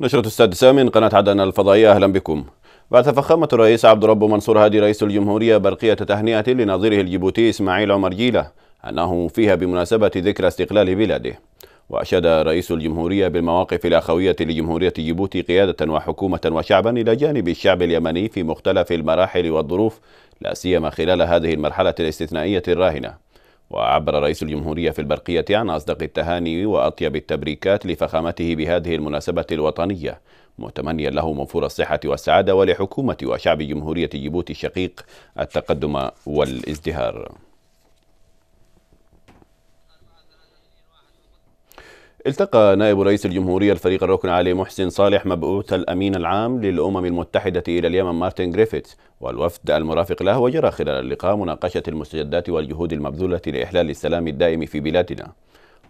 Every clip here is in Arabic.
نشرة السادسة من قناة عدن الفضائية أهلا بكم بعد فخامة الرئيس عبد رب منصور هادي رئيس الجمهورية برقية تهنئة لنظيره الجيبوتي إسماعيل عمر جيلة أنه فيها بمناسبة ذكرى استقلال بلاده وأشاد رئيس الجمهورية بالمواقف الأخوية لجمهورية جيبوتي قيادة وحكومة وشعبا إلى جانب الشعب اليمني في مختلف المراحل والظروف لا سيما خلال هذه المرحلة الاستثنائية الراهنة وعبر رئيس الجمهورية في البرقية عن أصدق التهاني وأطيب التبريكات لفخامته بهذه المناسبة الوطنية متمنيا له موفور الصحة والسعادة ولحكومة وشعب جمهورية جيبوتي الشقيق التقدم والازدهار التقى نائب رئيس الجمهورية الفريق الركن علي محسن صالح مبعوث الأمين العام للأمم المتحدة إلى اليمن مارتن جريفيث والوفد المرافق له وجرى خلال اللقاء مناقشة المستجدات والجهود المبذولة لإحلال السلام الدائم في بلادنا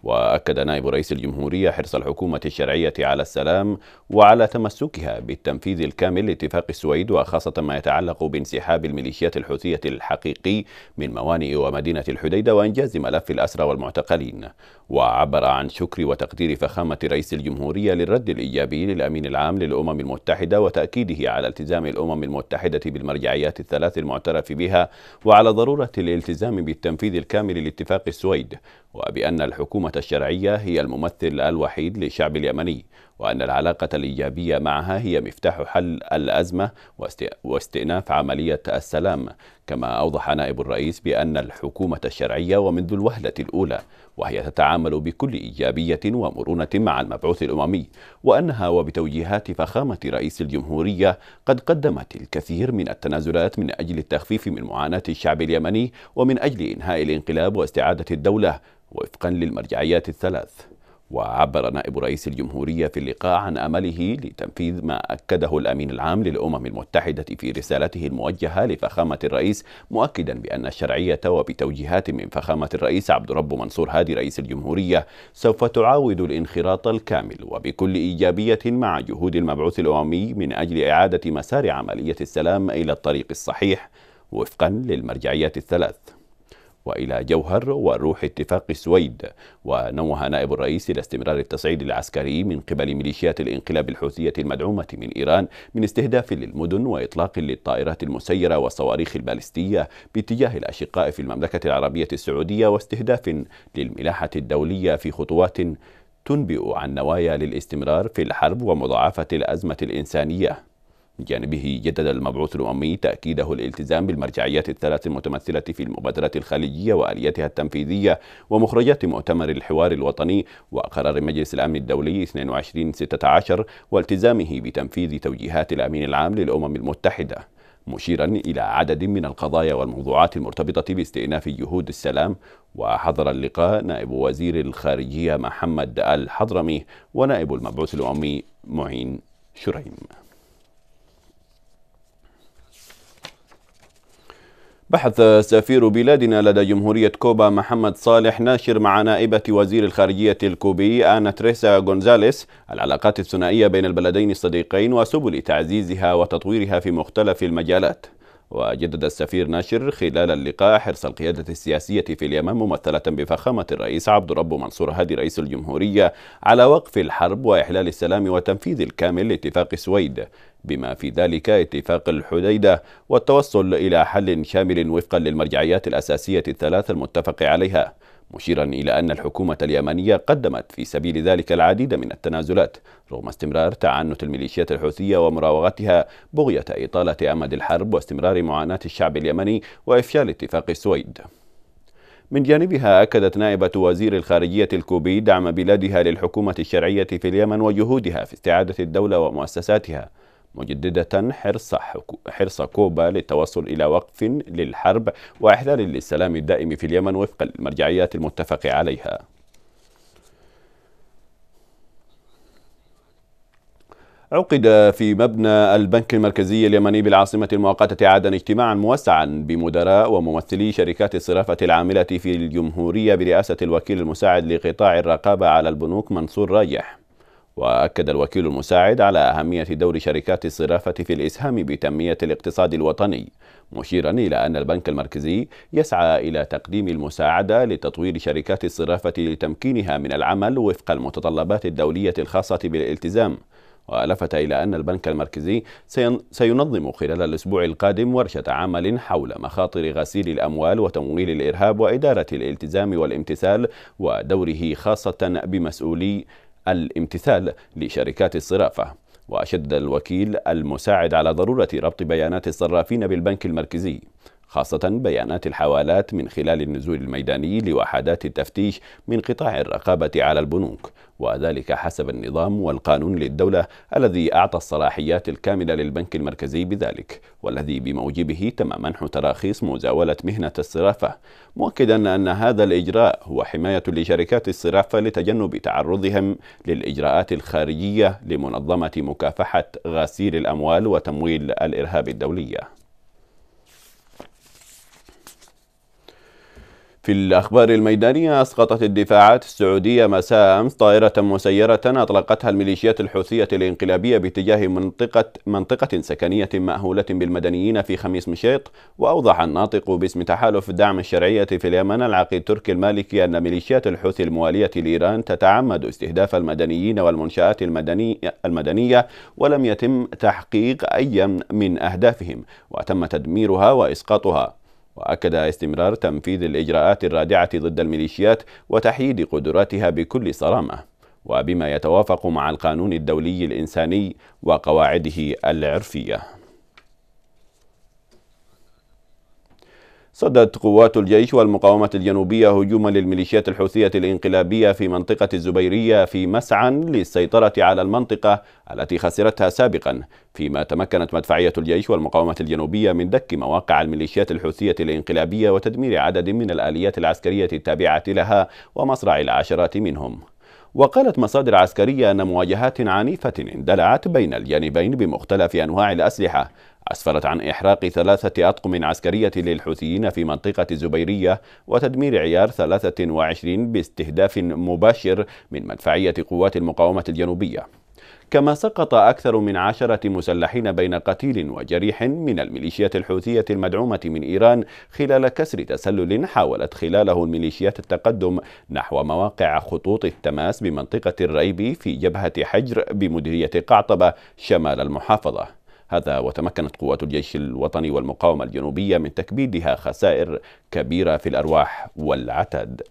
واكد نائب رئيس الجمهوريه حرص الحكومه الشرعيه على السلام وعلى تمسكها بالتنفيذ الكامل لاتفاق السويد وخاصه ما يتعلق بانسحاب الميليشيات الحوثيه الحقيقي من موانئ ومدينه الحديده وانجاز ملف الاسرى والمعتقلين وعبر عن شكر وتقدير فخامه رئيس الجمهوريه للرد الايجابي للامين العام للامم المتحده وتاكيده على التزام الامم المتحده بالمرجعيات الثلاث المعترف بها وعلى ضروره الالتزام بالتنفيذ الكامل لاتفاق السويد وبأن الحكومة الشرعية هي الممثل الوحيد للشعب اليمني وأن العلاقة الإيجابية معها هي مفتاح حل الأزمة واستئناف عملية السلام كما أوضح نائب الرئيس بأن الحكومة الشرعية ومنذ الوهلة الأولى وهي تتعامل بكل إيجابية ومرونة مع المبعوث الأممي وأنها وبتوجيهات فخامة رئيس الجمهورية قد قدمت الكثير من التنازلات من أجل التخفيف من معاناة الشعب اليمني ومن أجل إنهاء الانقلاب واستعادة الدولة وفقا للمرجعيات الثلاث وعبر نائب رئيس الجمهورية في اللقاء عن أمله لتنفيذ ما أكده الأمين العام للأمم المتحدة في رسالته الموجهة لفخامة الرئيس مؤكدا بأن الشرعية وبتوجيهات من فخامة الرئيس عبد رب منصور هادي رئيس الجمهورية سوف تعاود الانخراط الكامل وبكل إيجابية مع جهود المبعوث الأممي من أجل إعادة مسار عملية السلام إلى الطريق الصحيح وفقا للمرجعيات الثلاث وإلى جوهر وروح اتفاق السويد ونوه نائب الرئيس إلى استمرار التصعيد العسكري من قبل ميليشيات الانقلاب الحوثية المدعومة من إيران من استهداف للمدن وإطلاق للطائرات المسيرة والصواريخ البالستية باتجاه الأشقاء في المملكة العربية السعودية واستهداف للملاحة الدولية في خطوات تنبئ عن نوايا للاستمرار في الحرب ومضاعفة الأزمة الإنسانية من جانبه جدد المبعوث الأممي تأكيده الالتزام بالمرجعيات الثلاث المتمثلة في المبادرة الخليجية وآليتها التنفيذية ومخرجات مؤتمر الحوار الوطني وقرار مجلس الأمن الدولي 2216 والتزامه بتنفيذ توجيهات الأمين العام للأمم المتحدة مشيرا إلى عدد من القضايا والموضوعات المرتبطة باستئناف جهود السلام وحضر اللقاء نائب وزير الخارجية محمد الحضرمي ونائب المبعوث الأممي معين شريم بحث سفير بلادنا لدى جمهورية كوبا محمد صالح ناشر مع نائبة وزير الخارجية الكوبي آنا تريسا غونزاليس العلاقات الثنائية بين البلدين الصديقين وسبل تعزيزها وتطويرها في مختلف المجالات وجدد السفير ناشر خلال اللقاء حرص القيادة السياسية في اليمن ممثلة بفخامة الرئيس عبد الرب منصور هادي رئيس الجمهورية على وقف الحرب وإحلال السلام وتنفيذ الكامل لاتفاق السويد بما في ذلك اتفاق الحديدة والتوصل إلى حل شامل وفقا للمرجعيات الأساسية الثلاث المتفق عليها مشيرا إلى أن الحكومة اليمنية قدمت في سبيل ذلك العديد من التنازلات رغم استمرار تعنت الميليشيات الحوثية ومراوغتها بغية إطالة أمد الحرب واستمرار معاناة الشعب اليمني وإفشال اتفاق السويد من جانبها أكدت نائبة وزير الخارجية الكوبي دعم بلادها للحكومة الشرعية في اليمن وجهودها في استعادة الدولة ومؤسساتها مجددة حرص, حرص كوبا للتوصل إلى وقف للحرب وإحلال للسلام الدائم في اليمن وفق المرجعيات المتفق عليها عقد في مبنى البنك المركزي اليمني بالعاصمة المؤقتة عدن اجتماعا موسعا بمدراء وممثلي شركات الصرافة العاملة في الجمهورية برئاسة الوكيل المساعد لقطاع الرقابة على البنوك منصور رايح وأكد الوكيل المساعد على أهمية دور شركات الصرافة في الإسهام بتنمية الاقتصاد الوطني مشيرا إلى أن البنك المركزي يسعى إلى تقديم المساعدة لتطوير شركات الصرافة لتمكينها من العمل وفق المتطلبات الدولية الخاصة بالالتزام ولفت إلى أن البنك المركزي سينظم خلال الأسبوع القادم ورشة عمل حول مخاطر غسيل الأموال وتمويل الإرهاب وإدارة الالتزام والامتثال ودوره خاصة بمسؤولي الامتثال لشركات الصرافة وأشد الوكيل المساعد على ضرورة ربط بيانات الصرافين بالبنك المركزي خاصة بيانات الحوالات من خلال النزول الميداني لوحدات التفتيش من قطاع الرقابة على البنوك وذلك حسب النظام والقانون للدولة الذي أعطى الصلاحيات الكاملة للبنك المركزي بذلك والذي بموجبه تم منح تراخيص مزاولة مهنة الصرافة مؤكدا أن هذا الإجراء هو حماية لشركات الصرافة لتجنب تعرضهم للإجراءات الخارجية لمنظمة مكافحة غسيل الأموال وتمويل الإرهاب الدولية في الأخبار الميدانية أسقطت الدفاعات السعودية مساء أمس طائرة مسيرة أطلقتها الميليشيات الحوثية الانقلابية باتجاه منطقة منطقة سكنية مأهولة بالمدنيين في خميس مشيط وأوضح الناطق باسم تحالف دعم الشرعية في اليمن العقيد تركي المالكي أن ميليشيات الحوثي الموالية لإيران تتعمد استهداف المدنيين والمنشآت المدني المدنية ولم يتم تحقيق أي من أهدافهم وتم تدميرها وإسقاطها وأكد استمرار تنفيذ الإجراءات الرادعة ضد الميليشيات وتحييد قدراتها بكل صرامة وبما يتوافق مع القانون الدولي الإنساني وقواعده العرفية صدت قوات الجيش والمقاومة الجنوبية هجوما للميليشيات الحوثية الانقلابية في منطقة الزبيرية في مسعى للسيطرة على المنطقة التي خسرتها سابقا فيما تمكنت مدفعية الجيش والمقاومة الجنوبية من دك مواقع الميليشيات الحوثية الانقلابية وتدمير عدد من الآليات العسكرية التابعة لها ومصرع العشرات منهم وقالت مصادر عسكرية أن مواجهات عنيفة اندلعت بين الجانبين بمختلف أنواع الأسلحة أسفرت عن إحراق ثلاثة أطقم عسكرية للحوثيين في منطقة الزبيرية وتدمير عيار 23 باستهداف مباشر من مدفعية قوات المقاومة الجنوبية كما سقط أكثر من عشرة مسلحين بين قتيل وجريح من الميليشيات الحوثية المدعومة من إيران خلال كسر تسلل حاولت خلاله الميليشيات التقدم نحو مواقع خطوط التماس بمنطقة الريبي في جبهة حجر بمديرية قعطبة شمال المحافظة هذا وتمكنت قوات الجيش الوطني والمقاومة الجنوبية من تكبيدها خسائر كبيرة في الأرواح والعتد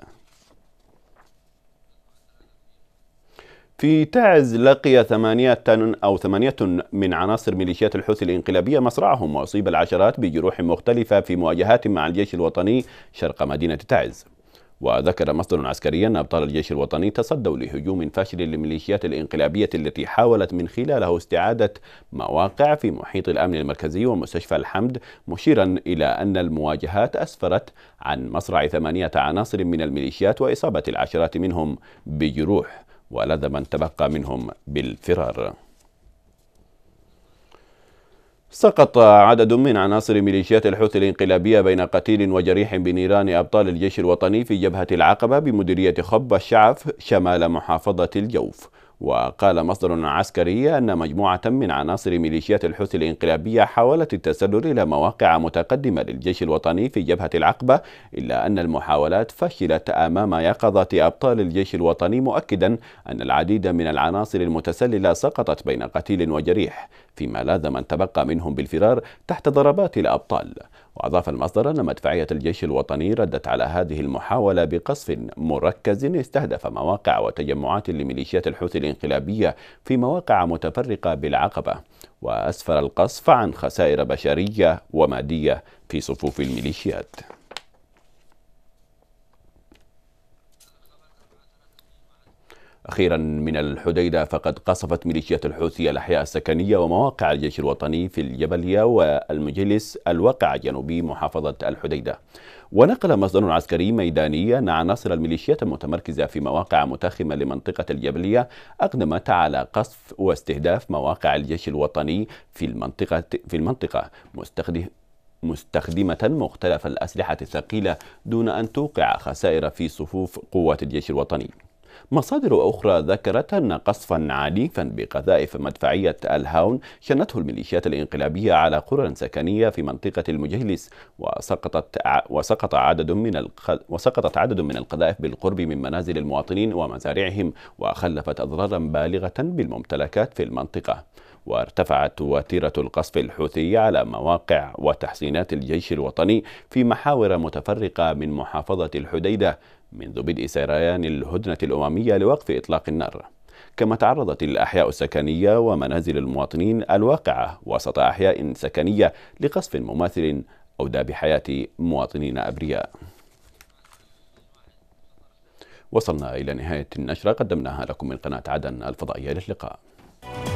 في تعز لقي ثمانية أو ثمانية من عناصر ميليشيات الحوثي الإنقلابية مصرعهم وأصيب العشرات بجروح مختلفة في مواجهات مع الجيش الوطني شرق مدينة تعز وذكر مصدر عسكري أن أبطال الجيش الوطني تصدوا لهجوم فاشل للميليشيات الإنقلابية التي حاولت من خلاله استعادة مواقع في محيط الأمن المركزي ومستشفى الحمد مشيرا إلى أن المواجهات أسفرت عن مصرع ثمانية عناصر من الميليشيات وإصابة العشرات منهم بجروح ولدى من تبقى منهم بالفرار سقط عدد من عناصر ميليشيات الحوثي الانقلابية بين قتيل وجريح بنيران أبطال الجيش الوطني في جبهة العقبة بمديرية خب الشعف شمال محافظة الجوف وقال مصدر عسكري أن مجموعة من عناصر ميليشيات الحوثي الانقلابية حاولت التسلل إلى مواقع متقدمة للجيش الوطني في جبهة العقبة إلا أن المحاولات فشلت أمام يقظة أبطال الجيش الوطني مؤكدا أن العديد من العناصر المتسللة سقطت بين قتيل وجريح فيما لاذ من تبقى منهم بالفرار تحت ضربات الأبطال وأضاف المصدر أن مدفعية الجيش الوطني ردت على هذه المحاولة بقصف مركز استهدف مواقع وتجمعات لميليشيات الحوثي الانقلابية في مواقع متفرقة بالعقبة وأسفر القصف عن خسائر بشرية ومادية في صفوف الميليشيات أخيرا من الحديدة فقد قصفت ميليشيات الحوثي الأحياء السكنية ومواقع الجيش الوطني في الجبلية والمجلس الواقع جنوبي محافظة الحديدة ونقل مصدر عسكري ميداني أن عناصر الميليشيات المتمركزة في مواقع متاخمة لمنطقة الجبلية أقدمت على قصف واستهداف مواقع الجيش الوطني في المنطقة في المنطقة مستخدم مستخدمة مختلف الأسلحة الثقيلة دون أن توقع خسائر في صفوف قوات الجيش الوطني مصادر أخرى ذكرت أن قصفا عنيفا بقذائف مدفعية الهاون شنته الميليشيات الانقلابية على قرى سكنية في منطقة المجهلس وسقطت وسقط عدد من وسقطت عدد من القذائف بالقرب من منازل المواطنين ومزارعهم وخلفت أضرارا بالغة بالممتلكات في المنطقة وارتفعت وتيرة القصف الحوثي على مواقع وتحصينات الجيش الوطني في محاور متفرقة من محافظة الحديدة منذ بدء سريان الهدنة الأممية لوقف إطلاق النار كما تعرضت الأحياء السكنية ومنازل المواطنين الواقعة وسط أحياء سكنية لقصف مماثل أودى بحياة مواطنين أبرياء وصلنا إلى نهاية النشرة قدمناها لكم من قناة عدن الفضائية للقاء